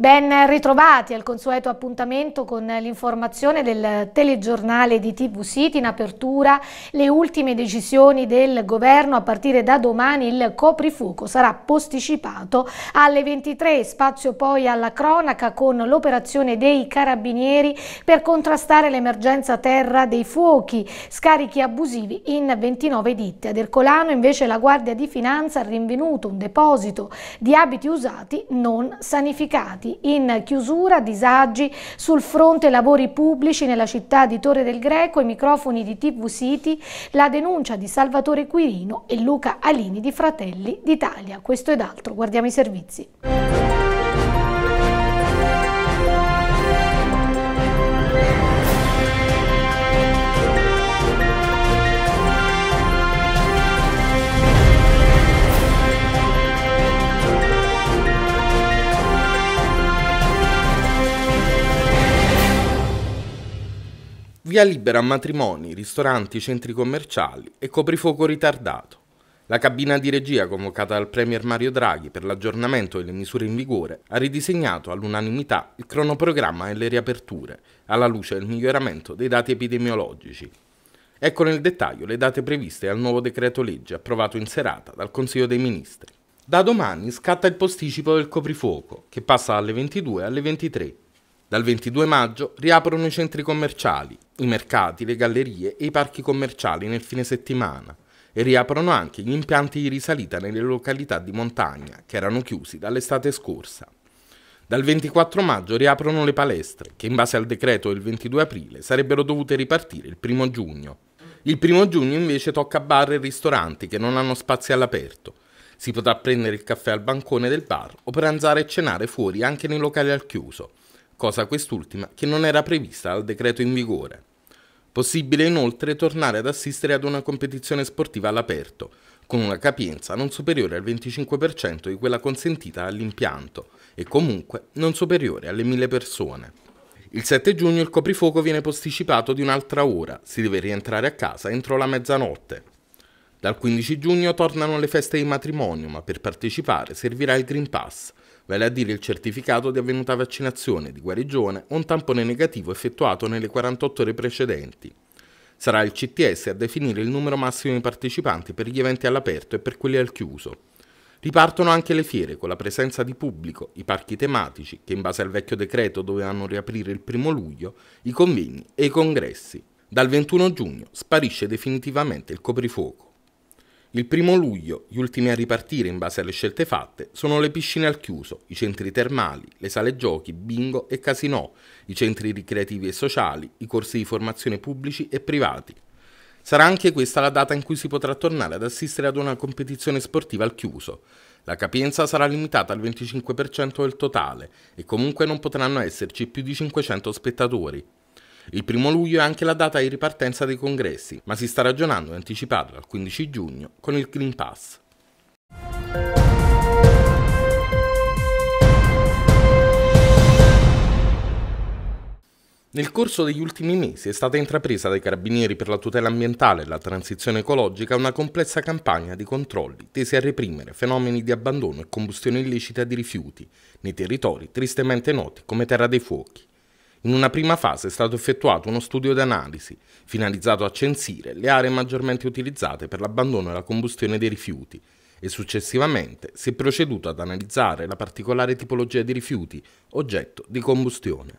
Ben ritrovati al consueto appuntamento con l'informazione del telegiornale di TV City in apertura le ultime decisioni del governo a partire da domani il coprifuoco sarà posticipato alle 23 spazio poi alla cronaca con l'operazione dei carabinieri per contrastare l'emergenza terra dei fuochi scarichi abusivi in 29 ditte ad Ercolano invece la Guardia di Finanza ha rinvenuto un deposito di abiti usati non sanificati risultati. In chiusura, disagi sul fronte lavori pubblici nella città di Torre del Greco, i microfoni di TV City, la denuncia di Salvatore Quirino e Luca Alini di Fratelli d'Italia. Questo ed altro, guardiamo i servizi. Via libera a matrimoni, ristoranti, centri commerciali e coprifuoco ritardato. La cabina di regia convocata dal Premier Mario Draghi per l'aggiornamento delle misure in vigore ha ridisegnato all'unanimità il cronoprogramma e le riaperture, alla luce del miglioramento dei dati epidemiologici. Ecco nel dettaglio le date previste al nuovo decreto legge approvato in serata dal Consiglio dei Ministri. Da domani scatta il posticipo del coprifuoco, che passa dalle 22 alle 23 dal 22 maggio riaprono i centri commerciali, i mercati, le gallerie e i parchi commerciali nel fine settimana e riaprono anche gli impianti di risalita nelle località di montagna che erano chiusi dall'estate scorsa. Dal 24 maggio riaprono le palestre che in base al decreto del 22 aprile sarebbero dovute ripartire il 1 giugno. Il 1 giugno invece tocca bar e ristoranti che non hanno spazi all'aperto. Si potrà prendere il caffè al bancone del bar o pranzare e cenare fuori anche nei locali al chiuso cosa quest'ultima che non era prevista dal decreto in vigore. Possibile inoltre tornare ad assistere ad una competizione sportiva all'aperto, con una capienza non superiore al 25% di quella consentita all'impianto e comunque non superiore alle 1000 persone. Il 7 giugno il coprifuoco viene posticipato di un'altra ora, si deve rientrare a casa entro la mezzanotte. Dal 15 giugno tornano le feste di matrimonio, ma per partecipare servirà il Green Pass, vale a dire il certificato di avvenuta vaccinazione, di guarigione o un tampone negativo effettuato nelle 48 ore precedenti. Sarà il CTS a definire il numero massimo di partecipanti per gli eventi all'aperto e per quelli al chiuso. Ripartono anche le fiere con la presenza di pubblico, i parchi tematici, che in base al vecchio decreto dovevano riaprire il primo luglio, i convegni e i congressi. Dal 21 giugno sparisce definitivamente il coprifuoco. Il primo luglio, gli ultimi a ripartire in base alle scelte fatte, sono le piscine al chiuso, i centri termali, le sale giochi, bingo e casino, i centri ricreativi e sociali, i corsi di formazione pubblici e privati. Sarà anche questa la data in cui si potrà tornare ad assistere ad una competizione sportiva al chiuso. La capienza sarà limitata al 25% del totale e comunque non potranno esserci più di 500 spettatori, il primo luglio è anche la data di ripartenza dei congressi, ma si sta ragionando di anticiparla al 15 giugno con il Green Pass. Nel corso degli ultimi mesi è stata intrapresa dai Carabinieri per la tutela ambientale e la transizione ecologica una complessa campagna di controlli tesi a reprimere fenomeni di abbandono e combustione illecita di rifiuti nei territori tristemente noti come Terra dei Fuochi. In una prima fase è stato effettuato uno studio d'analisi, finalizzato a censire le aree maggiormente utilizzate per l'abbandono e la combustione dei rifiuti e successivamente si è proceduto ad analizzare la particolare tipologia di rifiuti oggetto di combustione.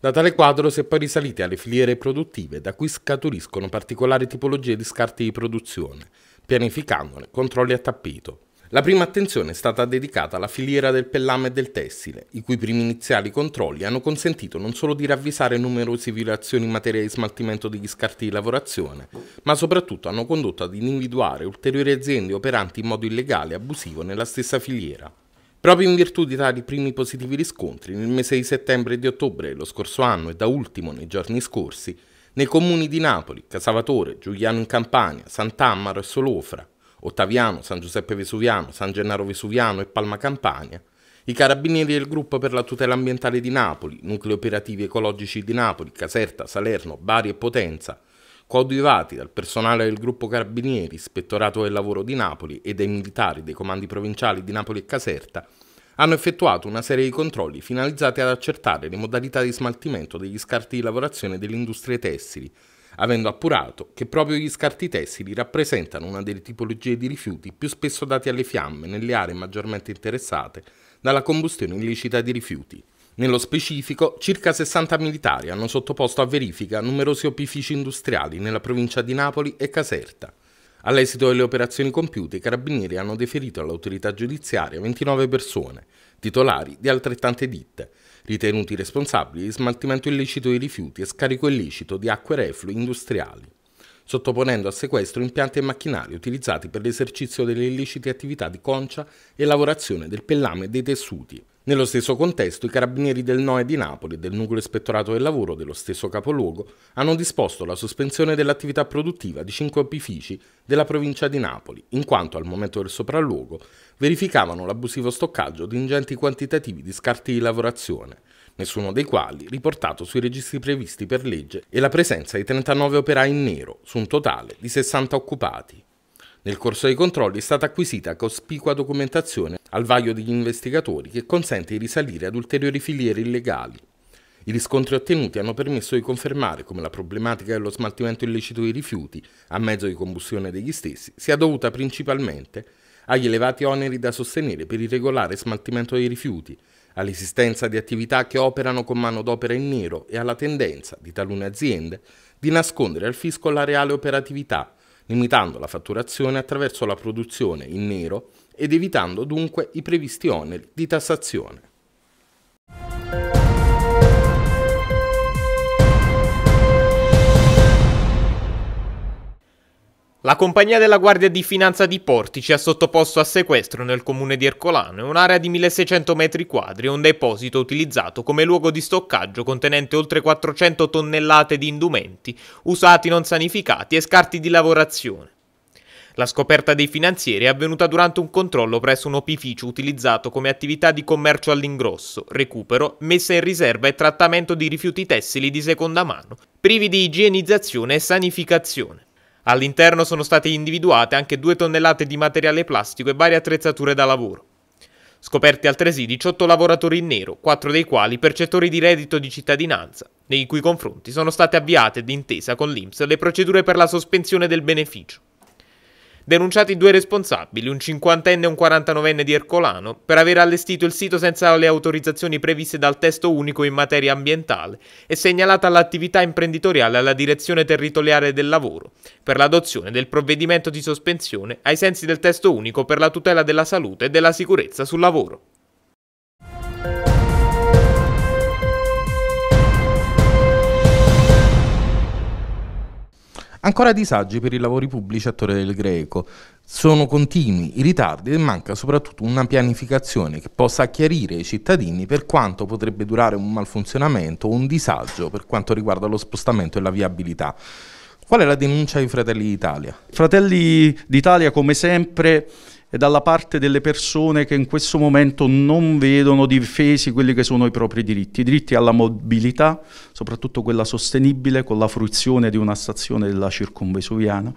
Da tale quadro si è poi risaliti alle filiere produttive da cui scaturiscono particolari tipologie di scarti di produzione, pianificandone controlli a tappeto. La prima attenzione è stata dedicata alla filiera del pellame e del tessile, i cui primi iniziali controlli hanno consentito non solo di ravvisare numerose violazioni in materia di smaltimento degli scarti di lavorazione, ma soprattutto hanno condotto ad individuare ulteriori aziende operanti in modo illegale e abusivo nella stessa filiera. Proprio in virtù di tali primi positivi riscontri, nel mese di settembre e di ottobre dello scorso anno e da ultimo nei giorni scorsi, nei comuni di Napoli, Casavatore, Giuliano in Campania, Sant'Ammaro e Solofra, Ottaviano, San Giuseppe Vesuviano, San Gennaro Vesuviano e Palma Campania, i carabinieri del gruppo per la tutela ambientale di Napoli, nuclei operativi ecologici di Napoli, Caserta, Salerno, Bari e Potenza, coadiuvati dal personale del gruppo carabinieri, ispettorato del lavoro di Napoli e dai militari dei comandi provinciali di Napoli e Caserta, hanno effettuato una serie di controlli finalizzati ad accertare le modalità di smaltimento degli scarti di lavorazione delle industrie tessili, avendo appurato che proprio gli scarti tessili rappresentano una delle tipologie di rifiuti più spesso dati alle fiamme nelle aree maggiormente interessate dalla combustione illecita di rifiuti. Nello specifico, circa 60 militari hanno sottoposto a verifica numerosi opifici industriali nella provincia di Napoli e Caserta. All'esito delle operazioni compiute, i carabinieri hanno deferito all'autorità giudiziaria 29 persone, titolari di altrettante ditte, ritenuti responsabili di smaltimento illecito di rifiuti e scarico illecito di acque reflui industriali, sottoponendo a sequestro impianti e macchinari utilizzati per l'esercizio delle illecite attività di concia e lavorazione del pellame e dei tessuti, nello stesso contesto, i carabinieri del NOE di Napoli e del nucleo ispettorato del lavoro dello stesso capoluogo hanno disposto la sospensione dell'attività produttiva di cinque opifici della provincia di Napoli, in quanto al momento del sopralluogo verificavano l'abusivo stoccaggio di ingenti quantitativi di scarti di lavorazione, nessuno dei quali riportato sui registri previsti per legge, e la presenza di 39 operai in nero, su un totale di 60 occupati. Nel corso dei controlli è stata acquisita cospicua documentazione al vaglio degli investigatori che consente di risalire ad ulteriori filiere illegali. I riscontri ottenuti hanno permesso di confermare come la problematica dello smaltimento illecito dei rifiuti a mezzo di combustione degli stessi sia dovuta principalmente agli elevati oneri da sostenere per il regolare smaltimento dei rifiuti, all'esistenza di attività che operano con mano d'opera in nero e alla tendenza di talune aziende di nascondere al fisco la reale operatività limitando la fatturazione attraverso la produzione in nero ed evitando dunque i previsti oneri di tassazione. La compagnia della Guardia di Finanza di Portici ha sottoposto a sequestro nel comune di Ercolano un'area di 1600 metri quadri e un deposito utilizzato come luogo di stoccaggio contenente oltre 400 tonnellate di indumenti, usati non sanificati e scarti di lavorazione. La scoperta dei finanzieri è avvenuta durante un controllo presso un opificio utilizzato come attività di commercio all'ingrosso, recupero, messa in riserva e trattamento di rifiuti tessili di seconda mano, privi di igienizzazione e sanificazione. All'interno sono state individuate anche due tonnellate di materiale plastico e varie attrezzature da lavoro. Scoperti altresì 18 lavoratori in nero, 4 dei quali percettori di reddito di cittadinanza, nei cui confronti sono state avviate d'intesa con l'INPS le procedure per la sospensione del beneficio. Denunciati due responsabili, un 50enne e un 49enne di Ercolano, per aver allestito il sito senza le autorizzazioni previste dal testo unico in materia ambientale e segnalata l'attività imprenditoriale alla direzione territoriale del lavoro, per l'adozione del provvedimento di sospensione ai sensi del testo unico per la tutela della salute e della sicurezza sul lavoro. Ancora disagi per i lavori pubblici a Torre del Greco. Sono continui i ritardi e manca soprattutto una pianificazione che possa chiarire ai cittadini per quanto potrebbe durare un malfunzionamento o un disagio per quanto riguarda lo spostamento e la viabilità. Qual è la denuncia ai Fratelli d'Italia? Fratelli d'Italia, come sempre, e dalla parte delle persone che in questo momento non vedono difesi quelli che sono i propri diritti, i diritti alla mobilità, soprattutto quella sostenibile con la fruizione di una stazione della circumvesuviana,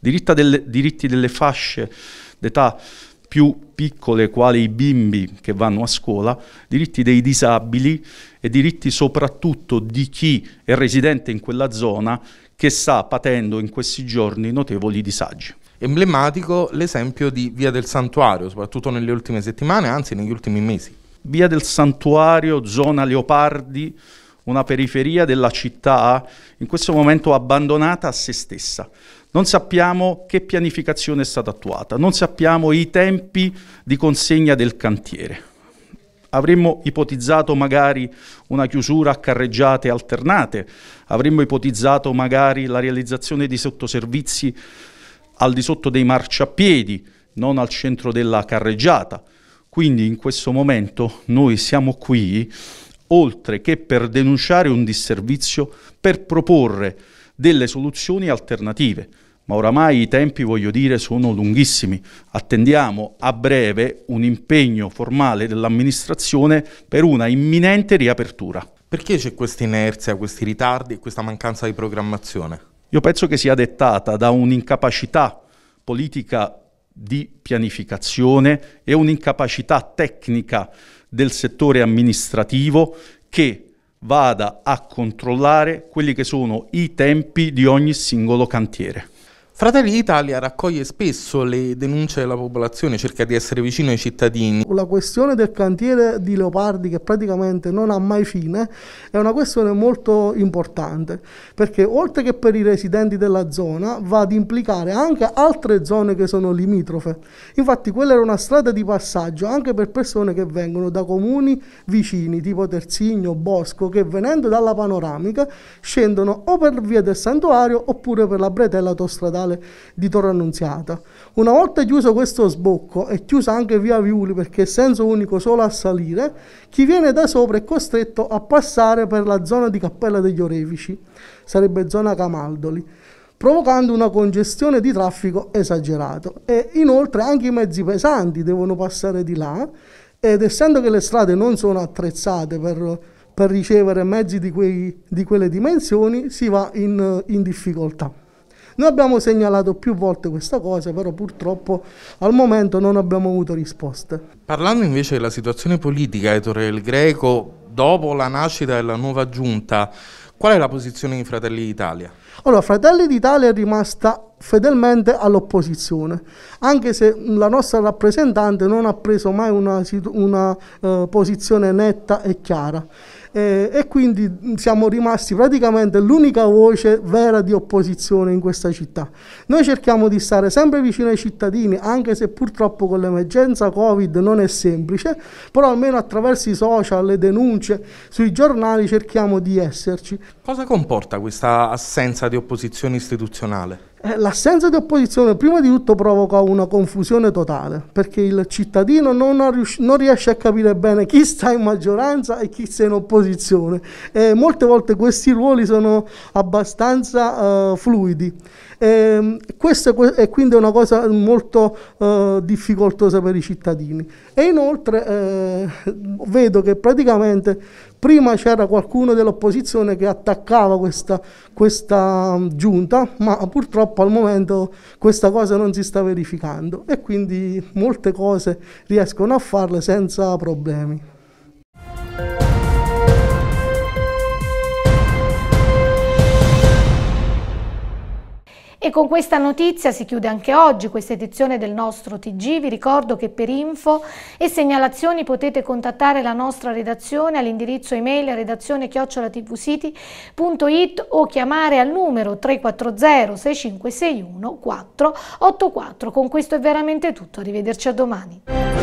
delle, diritti delle fasce d'età più piccole quali i bimbi che vanno a scuola, diritti dei disabili e diritti soprattutto di chi è residente in quella zona che sta patendo in questi giorni notevoli disagi. Emblematico l'esempio di Via del Santuario, soprattutto nelle ultime settimane, anzi negli ultimi mesi. Via del Santuario, zona Leopardi, una periferia della città in questo momento abbandonata a se stessa. Non sappiamo che pianificazione è stata attuata, non sappiamo i tempi di consegna del cantiere. Avremmo ipotizzato magari una chiusura a carreggiate alternate, avremmo ipotizzato magari la realizzazione di sottoservizi al di sotto dei marciapiedi, non al centro della carreggiata. Quindi in questo momento noi siamo qui oltre che per denunciare un disservizio, per proporre delle soluzioni alternative. Ma oramai i tempi, voglio dire, sono lunghissimi. Attendiamo a breve un impegno formale dell'amministrazione per una imminente riapertura. Perché c'è questa inerzia, questi ritardi e questa mancanza di programmazione? Io penso che sia dettata da un'incapacità politica di pianificazione e un'incapacità tecnica del settore amministrativo che vada a controllare quelli che sono i tempi di ogni singolo cantiere. Fratelli d'Italia raccoglie spesso le denunce della popolazione, cerca di essere vicino ai cittadini. La questione del cantiere di Leopardi che praticamente non ha mai fine è una questione molto importante perché oltre che per i residenti della zona va ad implicare anche altre zone che sono limitrofe. Infatti quella era una strada di passaggio anche per persone che vengono da comuni vicini tipo Terzigno, Bosco che venendo dalla panoramica scendono o per via del santuario oppure per la bretella autostradale statale di Torre Annunziata. Una volta chiuso questo sbocco e chiusa anche via Viuli perché è senso unico solo a salire, chi viene da sopra è costretto a passare per la zona di Cappella degli Orefici, sarebbe zona Camaldoli provocando una congestione di traffico esagerato e inoltre anche i mezzi pesanti devono passare di là ed essendo che le strade non sono attrezzate per, per ricevere mezzi di, quei, di, quelle dimensioni si va in, in difficoltà. Noi abbiamo segnalato più volte questa cosa, però purtroppo al momento non abbiamo avuto risposte. Parlando invece della situazione politica Ettore Torre del Greco, dopo la nascita della nuova giunta, qual è la posizione di Fratelli d'Italia? Allora, Fratelli d'Italia è rimasta fedelmente all'opposizione, anche se la nostra rappresentante non ha preso mai una, una uh, posizione netta e chiara eh, e quindi mm, siamo rimasti praticamente l'unica voce vera di opposizione in questa città. Noi cerchiamo di stare sempre vicino ai cittadini, anche se purtroppo con l'emergenza Covid non è semplice, però almeno attraverso i social, le denunce, sui giornali cerchiamo di esserci. Cosa comporta questa assenza di opposizione istituzionale? Eh, l'assenza di opposizione prima di tutto provoca una confusione totale perché il cittadino non, non, riesce a capire bene chi sta in maggioranza e chi sta in opposizione e molte volte questi ruoli sono abbastanza uh, fluidi. E, ehm, questa è quindi una cosa molto uh, difficoltosa per i cittadini e inoltre eh, vedo che praticamente Prima c'era qualcuno dell'opposizione che attaccava questa, questa mm, giunta, ma purtroppo al momento questa cosa non si sta verificando e quindi molte cose riescono a farle senza problemi. E con questa notizia si chiude anche oggi questa edizione del nostro TG. Vi ricordo che per info e segnalazioni potete contattare la nostra redazione all'indirizzo email redazione chiocciolatvcity.it o chiamare al numero 340 6561 484. Con questo è veramente tutto. Arrivederci a domani.